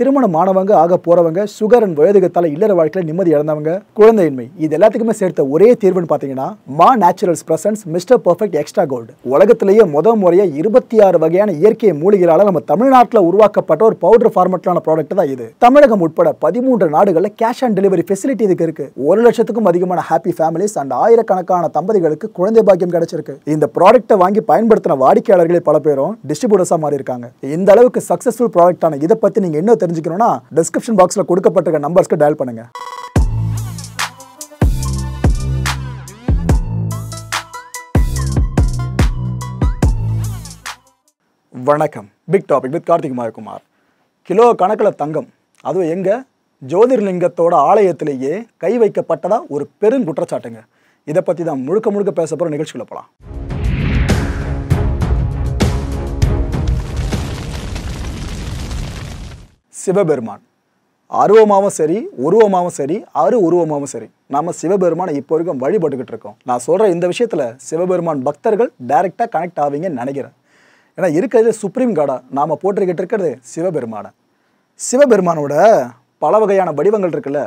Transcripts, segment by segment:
திருமணம் ஆனவங்க ஆக போறவங்க சுகர் அண்ட் வயதுகத்தால் இல்லற வாழ்க்கையில் நிம்மதி இழந்தவங்க குழந்தையின்மை இது எல்லாத்துக்குமே சேர்த்த ஒரே தீர்வுன்னு பார்த்தீங்கன்னா மா Naturals presents Mr perfect extra gold உலகத்திலேயே முத முறைய இருபத்தி ஆறு வகையான இயற்கை மூலிகளால் நம்ம தமிழ்நாட்டில் உருவாக்கப்பட்ட ஒரு பவுடர் ஃபார்மெட்லான ப்ராடக்ட் தான் இது தமிழகம் உட்பட பதிமூன்று நாடுகளில் கேஷ் ஆன் டெலிவரி ஃபெசிலிட்டி இதுக்கு இருக்கு ஒரு லட்சத்துக்கும் அதிகமான ஹாப்பி ஃபேமிலிஸ் அண்ட் ஆயிரக்கணக்கான தம்பதிகளுக்கு குழந்தை பாக்கியம் கிடைச்சிருக்கு இந்த ப்ராடக்ட்டை வாங்கி பயன்படுத்தின வாடிக்கையாளர்களே பல பேரும் டிஸ்ட்ரிபியூட்டர்ஸா மாறி இருக்காங்க இந்த அளவுக்கு சக்ஸஸ்ஃபுல் ஆன இதை பத்தி நீங்க என்ன தெரிஞ்சுக்கணும்னா டிஸ்கிரிப்ஷன் பாக்ஸில் கொடுக்கப்பட்டிருக்க நம்பர்ஸ்க்கு டயல் பண்ணுங்கள் வணக்கம் big with Karthik Kumar kilo தங்கம் ஜோதிர்லிங்கத்தோட ஆலயத்திலேயே கை ஒரு பெரும் குற்றச்சாட்டுங்க இதை தான் முழுக்க முழுக்க பேச சிவபெருமான் அருவமாகவும் சரி உருவமாகவும் சரி அரு உருவமாகவும் சரி நம்ம சிவபெருமானை இப்போ வரைக்கும் வழிபட்டுக்கிட்டு இருக்கோம் நான் சொல்கிற இந்த விஷயத்தில் சிவபெருமான் பக்தர்கள் டைரெக்டாக கனெக்ட் ஆவீங்கன்னு நினைக்கிறேன் ஏன்னா இருக்கிறது சுப்ரீம் காடாக நாம் போட்டுக்கிட்டு இருக்கிறது சிவபெருமானை சிவபெருமானோட பல வகையான வடிவங்கள் இருக்குல்ல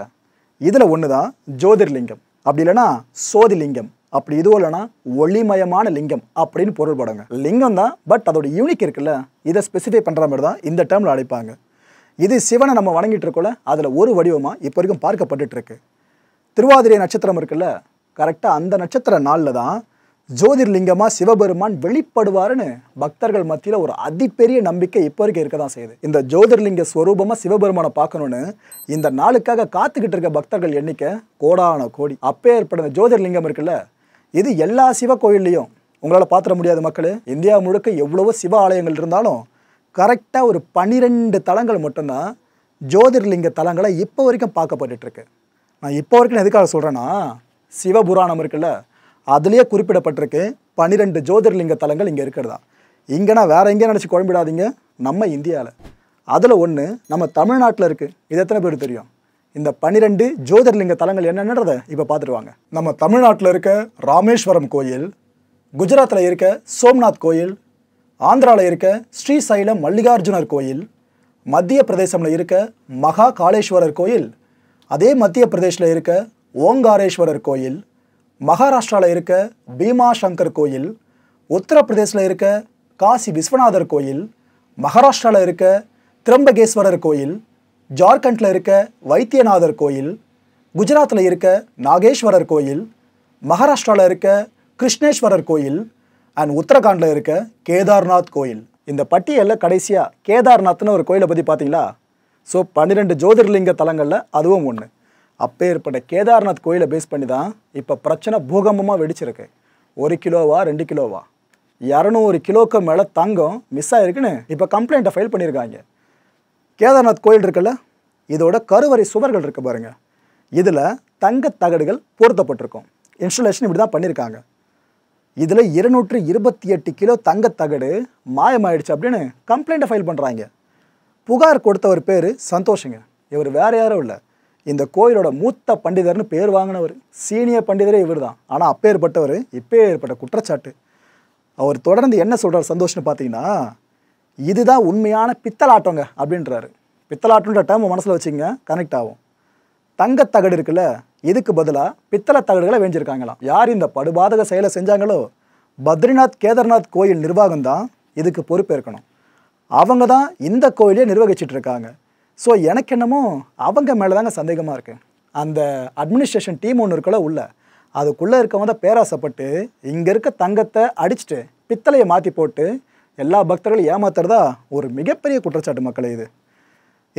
இதில் ஒன்று தான் ஜோதிர்லிங்கம் அப்படி இல்லைன்னா சோதிலிங்கம் அப்படி இதுவும் இல்லைன்னா ஒளிமயமான லிங்கம் அப்படின்னு பொருள்படுங்க லிங்கம் தான் பட் அதோட யூனிக் இருக்குல்ல இதை ஸ்பெசிஃபை பண்ணுற மாதிரி தான் இந்த டேர்மில் அழைப்பாங்க இது சிவனை நம்ம வணங்கிட்டு இருக்கோம்ல அதில் ஒரு வடிவமாக இப்போ வரைக்கும் பார்க்கப்பட்டு இருக்கு திருவாதிரை நட்சத்திரம் இருக்குல்ல கரெக்டாக அந்த நட்சத்திர நாளில் தான் ஜோதிர்லிங்கமாக சிவபெருமான் வெளிப்படுவார்னு பக்தர்கள் மத்தியில் ஒரு அதிபெரிய நம்பிக்கை இப்போ வரைக்கும் இருக்க தான் செய்யுது இந்த ஜோதிர்லிங்க ஸ்வரூபமாக சிவபெருமானை பார்க்கணுன்னு இந்த நாளுக்காக காத்துக்கிட்டு இருக்க பக்தர்கள் எண்ணிக்கை கோடான கோடி அப்பே ஏற்படுற ஜோதிர்லிங்கம் இருக்குல்ல இது எல்லா சிவ கோயில்லையும் உங்களால் பார்த்துட முடியாது மக்கள் இந்தியா முழுக்க எவ்வளவோ சிவ ஆலயங்கள் இருந்தாலும் கரெக்டாக ஒரு பனிரெண்டு தலங்கள் மட்டும்தான் ஜோதிர்லிங்க தலங்களை இப்போ வரைக்கும் பார்க்கப்பட்டுருக்கு நான் இப்போ வரைக்கும் எதுக்காக சொல்கிறேன்னா சிவபுராணம் இருக்குல்ல அதுலேயே குறிப்பிடப்பட்டிருக்கு பன்னிரெண்டு ஜோதிர்லிங்க தலங்கள் இங்கே இருக்கிறதா இங்கேனா வேறு எங்கேயும் நினச்சி குழம்பிடாதீங்க நம்ம இந்தியாவில் அதில் ஒன்று நம்ம தமிழ்நாட்டில் இருக்குது இது எத்தனை பேர் தெரியும் இந்த பன்னிரெண்டு ஜோதிர்லிங்க தலங்கள் என்னென்னதை இப்போ பார்த்துருவாங்க நம்ம தமிழ்நாட்டில் இருக்க ராமேஸ்வரம் கோயில் குஜராத்தில் இருக்க சோம்நாத் கோயில் ஆந்திராவில் இருக்க ஸ்ரீசைலம் மல்லிகார்ஜுனர் கோயில் மத்திய பிரதேசமில் இருக்க மகா காளேஸ்வரர் கோயில் அதே மத்திய பிரதேஷில் இருக்க ஓங்காரேஸ்வரர் கோயில் மகாராஷ்டிராவில் இருக்க பீமா சங்கர் கோயில் உத்தரப்பிரதேசில் இருக்க காசி விஸ்வநாதர் கோயில் மகாராஷ்டிராவில் இருக்க திரம்பகேஸ்வரர் கோயில் ஜார்க்கண்டில் இருக்க வைத்தியநாதர் கோயில் குஜராத்தில் இருக்க நாகேஸ்வரர் கோயில் மகாராஷ்டிராவில் இருக்க கிருஷ்ணேஸ்வரர் கோயில் அண்ட் உத்தரகாண்டில் இருக்க கேதார்நாத் கோயில் இந்த பட்டியலில் கடைசியாக கேதார்நாத்னு ஒரு கோயிலை பற்றி பார்த்தீங்களா ஸோ பன்னிரெண்டு ஜோதிர்லிங்க தலங்களில் அதுவும் ஒன்று அப்போ ஏற்பட்ட கேதார்நாத் கோயிலை பேஸ் பண்ணி தான் இப்போ பிரச்சனை பூகம்பமாக வெடிச்சிருக்கு ஒரு கிலோவா ரெண்டு கிலோவா இரநூறு கிலோக்கு மேலே தங்கம் மிஸ் ஆகிருக்குன்னு இப்போ கம்ப்ளைண்ட்டை ஃபைல் பண்ணியிருக்காங்க கேதார்நாத் கோயில் இருக்குல்ல இதோட கருவறை சுவர்கள் இருக்குது பாருங்கள் இதில் தங்க தகடுகள் பொருத்தப்பட்டிருக்கும் இன்ஸ்டலேஷன் இப்படி தான் பண்ணியிருக்காங்க இதில் இருநூற்று இருபத்தி எட்டு கிலோ தங்கத்தகடு மாயமாயிடுச்சு அப்படின்னு கம்ப்ளைண்ட்டை ஃபைல் பண்ணுறாங்க புகார் கொடுத்தவர் பேர் சந்தோஷங்க இவர் வேறு யாரும் இல்லை இந்த கோயிலோட மூத்த பண்டிதர்னு பேர் வாங்கினவர் சீனியர் பண்டிதரே இவர் தான் ஆனால் ஏற்பட்டவர் இப்போ ஏற்பட்ட குற்றச்சாட்டு அவர் தொடர்ந்து என்ன சொல்கிறார் சந்தோஷம்னு பார்த்தீங்கன்னா இதுதான் உண்மையான பித்தலாட்டங்க அப்படின்றாரு பித்தலாட்டம்ன்ற டேர்ம் மனசில் வச்சுங்க கனெக்ட் ஆகும் தங்கத்தகடு இருக்குல்ல இதுக்கு பதிலாக பித்தளை தகடுகளை வேஞ்சிருக்காங்களாம் யார் இந்த படுபாதக செயலை செஞ்சாங்களோ பத்ரிநாத் கேதார்நாத் கோயில் நிர்வாகம் தான் இதுக்கு பொறுப்பேற்கணும் அவங்க தான் இந்த கோயிலே நிர்வகிச்சிட்டு இருக்காங்க ஸோ எனக்கு என்னமோ அவங்க மேலே தாங்க சந்தேகமாக இருக்குது அந்த அட்மினிஸ்ட்ரேஷன் டீம் ஒன்று இருக்கல உள்ள அதுக்குள்ளே இருக்கவங்க தான் பேராசைப்பட்டு இங்கே இருக்க தங்கத்தை அடிச்சுட்டு பித்தளையை மாற்றி போட்டு எல்லா பக்தர்களும் ஏமாத்துறதா ஒரு மிகப்பெரிய குற்றச்சாட்டு மக்கள் இது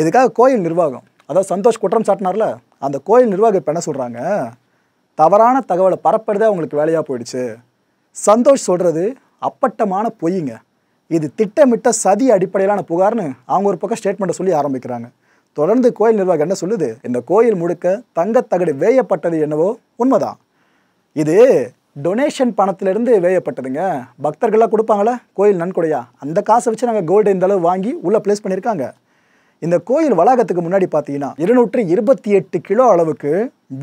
இதுக்காக கோயில் நிர்வாகம் அதாவது சந்தோஷ் குற்றம் சாட்டினார்ல அந்த கோயில் நிர்வாகம் இப்போ என்ன சொல்கிறாங்க தவறான தகவலை பரப்புறதே அவங்களுக்கு வேலையாக போயிடுச்சு சந்தோஷ் சொல்கிறது அப்பட்டமான பொய்யுங்க இது திட்டமிட்ட சதி அடிப்படையிலான புகார்னு அவங்க ஒரு பக்கம் ஸ்டேட்மெண்ட்டை சொல்லி ஆரம்பிக்கிறாங்க தொடர்ந்து கோயில் நிர்வாகம் என்ன சொல்லுது இந்த கோயில் முழுக்க தங்கத்தகடு வேயப்பட்டது என்னவோ உண்மைதான் இது டொனேஷன் பணத்திலிருந்து வேயப்பட்டதுங்க பக்தர்கள்லாம் கொடுப்பாங்களே கோயில் நன்கொடையா அந்த காசை வச்சு நாங்கள் கோல்டு இந்தளவு வாங்கி உள்ளே ப்ளேஸ் பண்ணியிருக்காங்க இந்த கோயில் வளாகத்துக்கு முன்னாடி பார்த்தீங்கன்னா இருநூற்றி இருபத்தி எட்டு கிலோ அளவுக்கு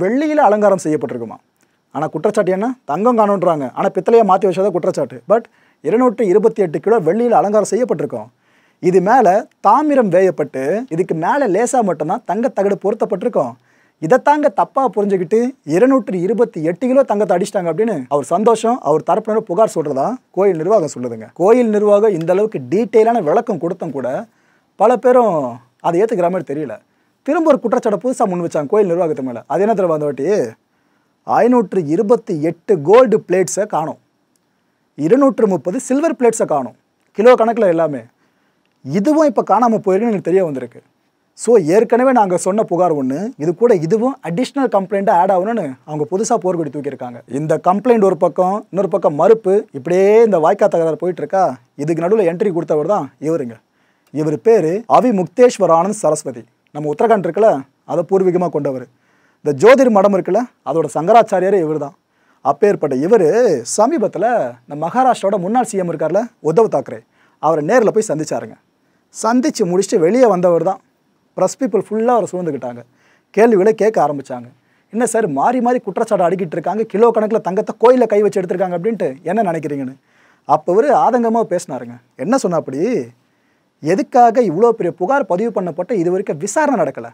வெள்ளியில் அலங்காரம் செய்யப்பட்டிருக்குமா ஆனால் குற்றச்சாட்டு என்ன தங்கம் காணுன்றாங்க ஆனால் பித்தளையை மாற்றி வச்சதாக குற்றச்சாட்டு பட் இருநூற்றி இருபத்தி எட்டு கிலோ வெள்ளியில் அலங்காரம் செய்யப்பட்டிருக்கோம் இது மேலே தாமிரம் வேயப்பட்டு இதுக்கு மேலே லேசாக மட்டும்தான் தங்கத்தகடு பொருத்தப்பட்டிருக்கோம் இதை தாங்க தப்பாக புரிஞ்சுக்கிட்டு இருநூற்றி இருபத்தி எட்டு கிலோ தங்கத்தை அடிச்சிட்டாங்க அப்படின்னு அவர் சந்தோஷம் அவர் தரப்பினர் புகார் சொல்கிறதா கோயில் நிர்வாகம் சொல்லுதுங்க கோயில் நிர்வாகம் இந்தளவுக்கு டீட்டெயிலான விளக்கம் கொடுத்தும் கூட பல பேரும் அதை ஏற்றுக்கிற மாதிரி தெரியல திரும்ப ஒரு குற்றச்சாட்டை புதுசாக முன் வச்சாங்க கோயில் நிர்வாகத்து மேலே அது என்ன தெரியும் அந்த வாட்டி ஐநூற்று இருபத்தி எட்டு கோல்டு பிளேட்ஸை காணும் இருநூற்று முப்பது சில்வர் பிளேட்ஸை காணும் கிலோ கணக்கில் எல்லாமே இதுவும் இப்போ காணாமல் போயிருக்குன்னு எனக்கு தெரிய வந்திருக்கு ஸோ ஏற்கனவே நாங்கள் சொன்ன புகார் ஒன்று இது கூட இதுவும் அடிஷ்னல் கம்ப்ளைண்ட்டாக ஆட் ஆகணும்னு அவங்க புதுசாக போர்க்கொடி தூக்கியிருக்காங்க இந்த கம்ப்ளைண்ட் ஒரு பக்கம் இன்னொரு பக்கம் மறுப்பு இப்படியே இந்த வாய்க்கா தகராறு போயிட்டுருக்கா இதுக்கு நடுவில் என்ட்ரி கொடுத்தவர் தான் இவருங்க இவர் பேர் முக்தேஸ்வரானந்த் சரஸ்வதி நம்ம உத்தரகாண்ட் இருக்குல்ல அதை பூர்வீகமாக கொண்டவர் இந்த ஜோதிர் மடம் இருக்குல்ல அதோட சங்கராச்சாரியர் இவர் தான் அப்பேற்பட்ட இவர் சமீபத்தில் இந்த மகாராஷ்டிராவோட முன்னாள் சிஎம் இருக்கார்ல உத்தவ் தாக்கரே அவரை நேரில் போய் சந்திச்சாருங்க சந்தித்து முடிச்சுட்டு வெளியே வந்தவர் தான் ப்ரெஸ் பீப்புள் ஃபுல்லாக அவரை சூழ்ந்துக்கிட்டாங்க கேள்விகளை கேட்க ஆரம்பித்தாங்க என்ன சார் மாறி மாறி குற்றச்சாட்டு அடிக்கிட்டு இருக்காங்க கிலோ கணக்கில் தங்கத்தை கோயிலில் கை வச்சு எடுத்திருக்காங்க அப்படின்ட்டு என்ன நினைக்கிறீங்கன்னு அப்போ அவர் ஆதங்கமாக பேசினாருங்க என்ன சொன்னால் அப்படி எதுக்காக இவ்வளோ பெரிய புகார் பதிவு பண்ணப்பட்ட இது வரைக்கும் விசாரணை நடக்கலை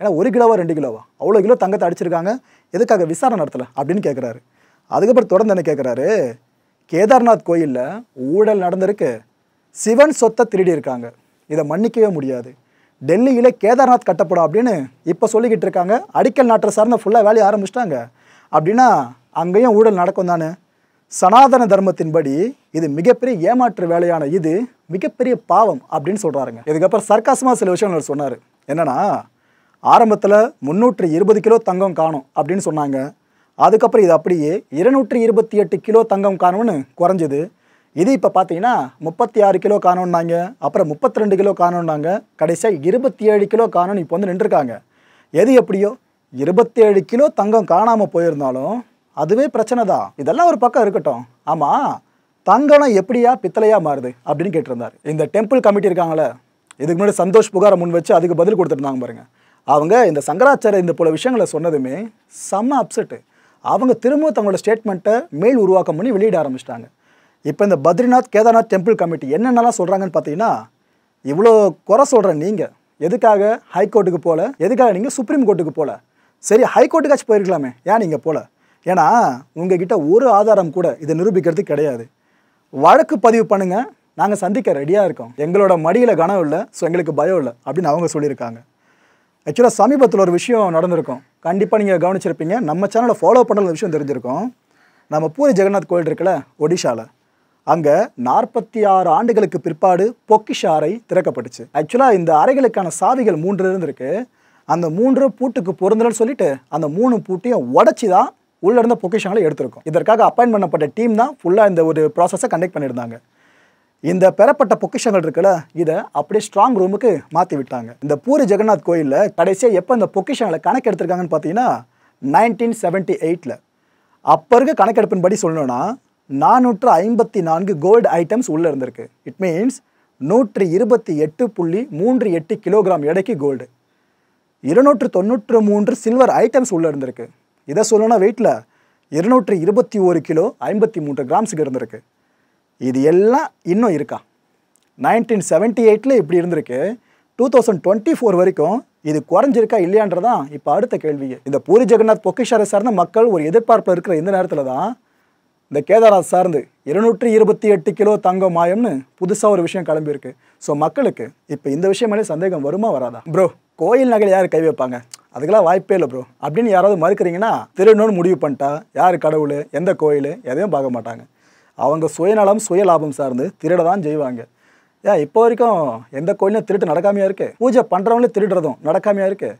ஏன்னா ஒரு கிலோவா ரெண்டு கிலோவா அவ்வளோ கிலோ தங்கத்தை அடிச்சிருக்காங்க எதுக்காக விசாரணை நடத்தலை அப்படின்னு கேட்குறாரு அதுக்கப்புறம் தொடர்ந்து என்ன கேட்குறாரு கேதார்நாத் கோயிலில் ஊழல் நடந்திருக்கு சிவன் சொத்தை திருடி இருக்காங்க இதை மன்னிக்கவே முடியாது டெல்லியில் கேதார்நாத் கட்டப்படும் அப்படின்னு இப்போ சொல்லிக்கிட்டு இருக்காங்க அடிக்கல் நாட்டை சார்ந்த ஃபுல்லாக வேலையை ஆரம்பிச்சிட்டாங்க அப்படின்னா அங்கேயும் ஊழல் நடக்கும் தானே சனாதன தர்மத்தின்படி இது மிகப்பெரிய ஏமாற்று வேலையான இது மிகப்பெரிய பாவம் அப்படின்னு சொல்கிறாருங்க இதுக்கப்புறம் சர்க்காசமாக சில விஷயங்கள் சொன்னார் என்னென்னா ஆரம்பத்தில் முந்நூற்றி இருபது கிலோ தங்கம் காணும் அப்படின்னு சொன்னாங்க அதுக்கப்புறம் இது அப்படியே இருநூற்றி இருபத்தி எட்டு கிலோ தங்கம் காணும்னு குறைஞ்சிது இது இப்போ பார்த்தீங்கன்னா முப்பத்தி ஆறு கிலோ காணோன்னாங்க அப்புறம் முப்பத்தி ரெண்டு கிலோ காணோன்னாங்க கடைசியாக இருபத்தி ஏழு கிலோ காணும்னு இப்போ வந்து நின்றுருக்காங்க எது எப்படியோ இருபத்தேழு கிலோ தங்கம் காணாமல் போயிருந்தாலும் அதுவே பிரச்சனை தான் இதெல்லாம் ஒரு பக்கம் இருக்கட்டும் ஆமாம் தங்கம்லாம் எப்படியா பித்தளையாக மாறுது அப்படின்னு கேட்டிருந்தார் இந்த டெம்பிள் கமிட்டி இருக்காங்களே இதுக்கு முன்னாடி சந்தோஷ் புகாரை முன் வச்சு அதுக்கு பதில் கொடுத்துருந்தாங்க பாருங்கள் அவங்க இந்த சங்கராச்சாரிய இந்த போல விஷயங்களை சொன்னதுமே செம்ம அப்செட்டு அவங்க திரும்ப தங்களோட ஸ்டேட்மெண்ட்டை மேல் உருவாக்கம் பண்ணி வெளியிட ஆரம்பிச்சிட்டாங்க இப்போ இந்த பத்ரிநாத் கேதார்நாத் டெம்பிள் கமிட்டி என்னென்னலாம் சொல்கிறாங்கன்னு பார்த்தீங்கன்னா இவ்வளோ குறை சொல்கிற நீங்கள் எதுக்காக ஹைகோர்ட்டுக்கு போகல எதுக்காக நீங்கள் சுப்ரீம் கோர்ட்டுக்கு போகல சரி ஹைகோர்ட்டுக்காச்சும் போயிருக்கலாமே ஏன் நீங்கள் போகல ஏன்னா உங்ககிட்ட ஒரு ஆதாரம் கூட இதை நிரூபிக்கிறது கிடையாது வழக்கு பதிவு பண்ணுங்கள் நாங்கள் சந்திக்க ரெடியாக இருக்கோம் எங்களோட மடியில் கனம் இல்லை ஸோ எங்களுக்கு பயம் இல்லை அப்படின்னு அவங்க சொல்லியிருக்காங்க ஆக்சுவலாக சமீபத்தில் ஒரு விஷயம் நடந்திருக்கும் கண்டிப்பாக நீங்கள் கவனிச்சிருப்பீங்க நம்ம சேனலை ஃபாலோ பண்ணுற விஷயம் தெரிஞ்சிருக்கோம் நம்ம பூரி ஜெகநாத் கோயில் இருக்குல்ல ஒடிஷாவில் அங்கே நாற்பத்தி ஆறு ஆண்டுகளுக்கு பிற்பாடு பொக்கிஷ அறை திறக்கப்பட்டுச்சு ஆக்சுவலாக இந்த அறைகளுக்கான சாவிகள் மூன்று இருந்திருக்கு அந்த மூன்று பூட்டுக்கு பொருந்தலன்னு சொல்லிட்டு அந்த மூணு பூட்டையும் உடச்சி தான் உள்ள இருந்த பொக்கிஷங்களை எடுத்திருக்கோம் இதற்காக அப்பாயின் பண்ணப்பட்ட டீம் தான் ஃபுல்லாக இந்த ஒரு ப்ராசஸை கண்டக்ட் பண்ணியிருந்தாங்க இந்த பெறப்பட்ட பொக்கிஷங்கள் இருக்குல்ல இதை அப்படியே ஸ்ட்ராங் ரூமுக்கு மாற்றி விட்டாங்க இந்த பூரி ஜெகநாத் கோயிலில் கடைசியாக எப்போ இந்த பொக்கிஷங்களை கணக்கு எடுத்திருக்காங்கன்னு பார்த்தீங்கன்னா நைன்டீன் செவன்ட்டி எயிட்டில் அப்போ இருக்க கணக்கெடுப்பின்படி சொல்லணும்னா நானூற்று ஐம்பத்தி நான்கு கோல்டு ஐட்டம்ஸ் உள்ளே இருந்திருக்கு இட் மீன்ஸ் நூற்றி இருபத்தி எட்டு புள்ளி மூன்று எட்டு கிலோகிராம் எடைக்கு கோல்டு இருநூற்று தொண்ணூற்று மூன்று சில்வர் ஐட்டம்ஸ் உள்ளே இருந்திருக்கு இதை சொல்லணும் வெயிட்டில் இருநூற்றி இருபத்தி ஒரு கிலோ ஐம்பத்தி மூன்று கிராம்ஸுக்கு இருந்திருக்கு இது எல்லாம் இன்னும் இருக்கா நைன்டீன் செவன்ட்டி எயிட்டில் இப்படி இருந்திருக்கு டூ தௌசண்ட் டுவெண்ட்டி ஃபோர் வரைக்கும் இது குறைஞ்சிருக்கா இல்லையான்றதான் இப்போ அடுத்த கேள்வி இந்த பூரி ஜெகநாத் பொக்கிஷாரை சார்ந்த மக்கள் ஒரு எதிர்பார்ப்பில் இருக்கிற இந்த நேரத்தில் தான் இந்த கேதார்நாத் சார்ந்து இருநூற்றி இருபத்தி எட்டு கிலோ தங்கம் மாயம்னு புதுசாக ஒரு விஷயம் கிளம்பியிருக்கு ஸோ மக்களுக்கு இப்போ இந்த விஷயம் மேலே சந்தேகம் வருமா வராதா ப்ரோ கோயில் நகையில் யார் கை வைப்பாங்க அதுக்கெல்லாம் வாய்ப்பே இல்லை ப்ரோ அப்படின்னு யாராவது மறுக்கிறீங்கன்னா திருடணும்னு முடிவு பண்ணிட்டா யார் கடவுள் எந்த கோயில் எதையும் பார்க்க மாட்டாங்க அவங்க சுயநலம் சுய லாபம் சார்ந்து திருட தான் செய்வாங்க ஏன் இப்போ வரைக்கும் எந்த கோயிலும் திருட்டு நடக்காமையாக இருக்குது பூஜை பண்ணுறவங்களும் திருடுறதும் நடக்காமையாக இருக்குது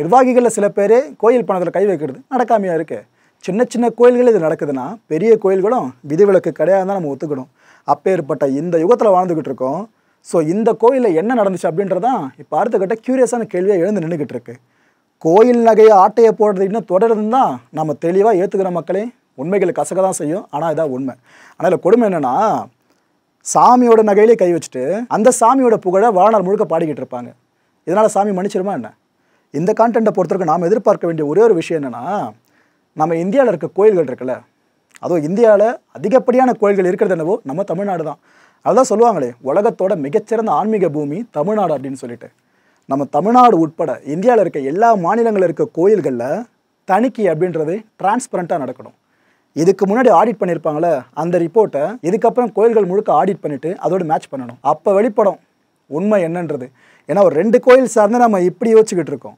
நிர்வாகிகளில் சில பேர் கோயில் பணத்தில் கை வைக்கிறது நடக்காமையாக இருக்குது சின்ன சின்ன கோயில்கள் இது நடக்குதுன்னா பெரிய கோயில்களும் விதிவிலக்கு கிடையாது தான் நம்ம ஒத்துக்கணும் அப்பேற்பட்ட இந்த யுகத்தில் வாழ்ந்துக்கிட்டு இருக்கோம் ஸோ இந்த கோயிலில் என்ன நடந்துச்சு அப்படின்றதான் இப்போ அடுத்த கட்ட க்யூரியஸான கேள்வியாக எழுந்து நின்றுக்கிட்டு இருக்குது கோயில் நகையை ஆட்டையை போடுறது இன்னும் தொடருதுன்னு நம்ம தெளிவாக ஏற்றுக்கிற மக்களே உண்மைகளை கசக்க தான் செய்யும் ஆனால் இதான் உண்மை ஆனால் இதில் கொடுமை என்னென்னா சாமியோட நகையிலே கை வச்சுட்டு அந்த சாமியோட புகழை வாழ்நாள் முழுக்க பாடிக்கிட்டு இருப்பாங்க இதனால் சாமி மன்னிச்சிருமா என்ன இந்த கான்டென்ட்டை பொறுத்தவரைக்கும் நாம் எதிர்பார்க்க வேண்டிய ஒரே ஒரு விஷயம் என்னென்னா நம்ம இந்தியாவில் இருக்க கோயில்கள் இருக்குல்ல அதுவும் இந்தியாவில் அதிகப்படியான கோயில்கள் இருக்கிறது என்னவோ நம்ம தமிழ்நாடு தான் அதுதான் சொல்லுவாங்களே உலகத்தோட மிகச்சிறந்த ஆன்மீக பூமி தமிழ்நாடு அப்படின்னு சொல்லிட்டு நம்ம தமிழ்நாடு உட்பட இந்தியாவில் இருக்க எல்லா மாநிலங்களில் இருக்க கோயில்களில் தணிக்கை அப்படின்றது டிரான்ஸ்பரண்ட்டாக நடக்கணும் இதுக்கு முன்னாடி ஆடிட் பண்ணியிருப்பாங்களே அந்த ரிப்போர்ட்டை இதுக்கப்புறம் கோயில்கள் முழுக்க ஆடிட் பண்ணிவிட்டு அதோடு மேட்ச் பண்ணணும் அப்போ வெளிப்படும் உண்மை என்னன்றது ஏன்னா ஒரு ரெண்டு கோயில் சார்ந்து நம்ம இப்படி யோசிச்சுக்கிட்டு இருக்கோம்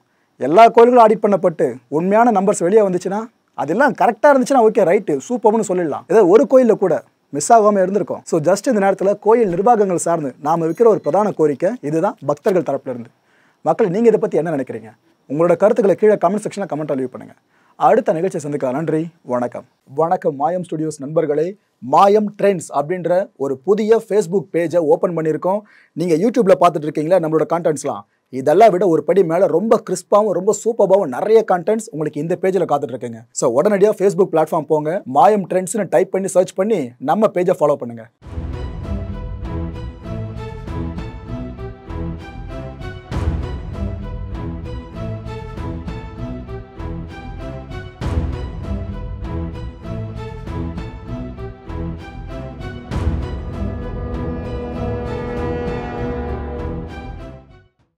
எல்லா கோயில்களும் ஆடிட் பண்ணப்பட்டு உண்மையான நம்பர்ஸ் வெளியே வந்துச்சுன்னா அதெல்லாம் கரெக்டாக இருந்துச்சுன்னா ஓகே ரைட்டு சூப்பர்னு சொல்லிடலாம் ஏதோ ஒரு கோயிலில் கூட மிஸ் ஆகாமல் இருந்திருக்கும் ஸோ ஜஸ்ட் இந்த நேரத்தில் கோயில் நிர்வாகங்கள் சார்ந்து நாம் விற்கிற ஒரு பிரதான கோரிக்கை இதுதான் பக்தர்கள் தரப்பிலிருந்து மக்கள் நீங்கள் இதை பற்றி என்ன நினைக்கிறீங்க உங்களோட கருத்துக்களை கீழே கமெண்ட் செக்ஷனில் கமெண்ட் லீவ் பண்ணுங்கள் அடுத்த நிகழ்ச்சியை சந்திக்கலாம் நன்றி வணக்கம் வணக்கம் மாயம் ஸ்டுடியோஸ் நண்பர்களே மாயம் ட்ரெண்ட்ஸ் அப்படின்ற ஒரு புதிய ஃபேஸ்புக் பேஜை ஓப்பன் பண்ணியிருக்கோம் நீங்கள் யூடியூப்பில் பார்த்துட்டு இருக்கீங்களா நம்மளோட கான்டென்ட்ஸ்லாம் இதெல்லாம் விட ஒரு படி மேலே ரொம்ப கிறிஸ்பாகவும் ரொம்ப சூப்பராகவும் நிறைய கண்டென்ட்ஸ் உங்களுக்கு இந்த பேஜில் காத்துட்ருக்குங்க ஸோ உடனடியாக ஃபேஸ்புக் பிளாட்ஃபார்ம் போங்க மாயம் ட்ரெண்ட்ஸ்னு டைப் பண்ணி சர்ச் பண்ணி நம்ம பேஜை ஃபாலோ பண்ணுங்கள்